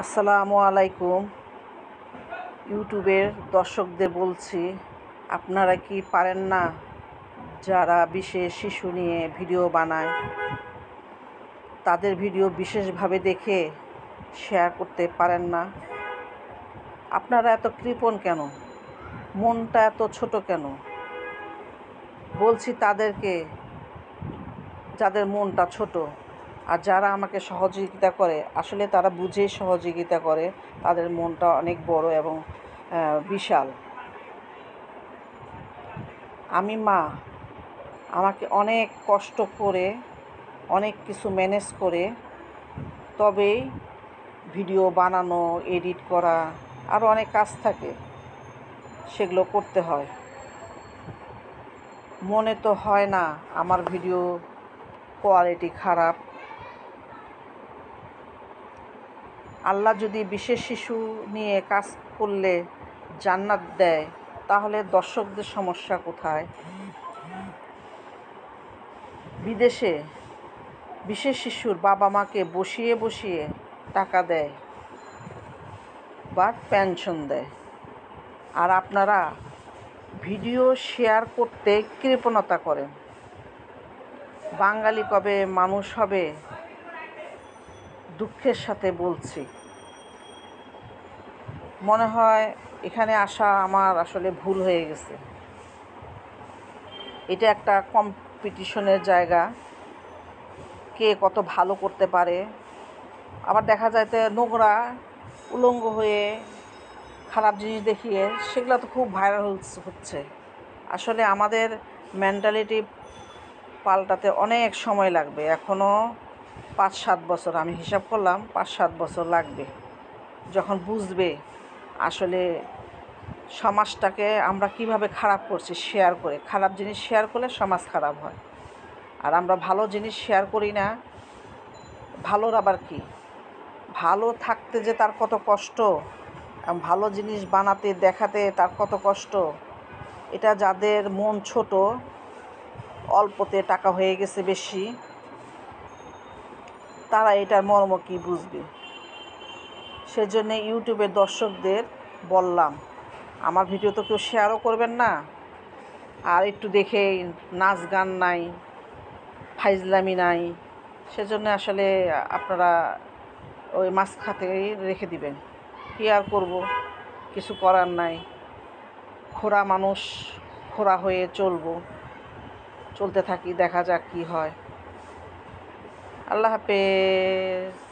আসসালামু আলাইকুম ইউটিউবের দর্শকদের বলছি আপনারা কি পারেন না যারা বিশেষ শিশু নিয়ে ভিডিও বানায় তাদের ভিডিও বিশেষভাবে দেখে শেয়ার করতে পারেন না আপনারা এত কৃপণ কেন মনটা এত ছোট কেন বলছি তাদেরকে যাদের মনটা ছোটো আর যারা আমাকে সহযোগিতা করে আসলে তারা বুঝেই সহযোগিতা করে তাদের মনটা অনেক বড় এবং বিশাল আমি মা আমাকে অনেক কষ্ট করে অনেক কিছু ম্যানেজ করে তবেই ভিডিও বানানো এডিট করা আরও অনেক কাজ থাকে সেগুলো করতে হয় মনে তো হয় না আমার ভিডিও কোয়ালিটি খারাপ আল্লাহ যদি বিশেষ শিশু নিয়ে কাজ করলে জান্নাত দেয় তাহলে দর্শকদের সমস্যা কোথায় বিদেশে বিশেষ শিশুর বাবা মাকে বসিয়ে বসিয়ে টাকা দেয় বা পেনশন দেয় আর আপনারা ভিডিও শেয়ার করতে কৃপণতা করেন বাঙালি কবে মানুষ হবে দুঃখের সাথে বলছি মনে হয় এখানে আসা আমার আসলে ভুল হয়ে গেছে এটা একটা কম্পিটিশনের জায়গা কে কত ভালো করতে পারে আবার দেখা যায় তো নোংরা উলঙ্গ হয়ে খারাপ জিনিস দেখিয়ে সেগুলো তো খুব ভাইরাল হচ্ছে আসলে আমাদের মেন্টালিটি পাল্টাতে অনেক সময় লাগবে এখনও পাঁচ সাত বছর আমি হিসাব করলাম পাঁচ সাত বছর লাগবে যখন বুঝবে আসলে সমাজটাকে আমরা কিভাবে খারাপ করছি শেয়ার করে খারাপ জিনিস শেয়ার করলে সমাজ খারাপ হয় আর আমরা ভালো জিনিস শেয়ার করি না ভালোর আবার কি ভালো থাকতে যে তার কত কষ্ট ভালো জিনিস বানাতে দেখাতে তার কত কষ্ট এটা যাদের মন ছোট অল্পতে টাকা হয়ে গেছে বেশি তারা এটার মর্ম কী বুঝবে সেজন্য ইউটিউবের দর্শকদের বললাম আমার ভিডিও তো কেউ শেয়ারও করবেন না আর একটু দেখে নাচ গান নাই ফাইজলামি নাই সেজন্য আসলে আপনারা ওই মাছ খাতে রেখে দিবেন কী আর করবো কিছু করার নাই খোরা মানুষ খোরা হয়ে চলবো চলতে থাকি দেখা যাক কী হয় Allah la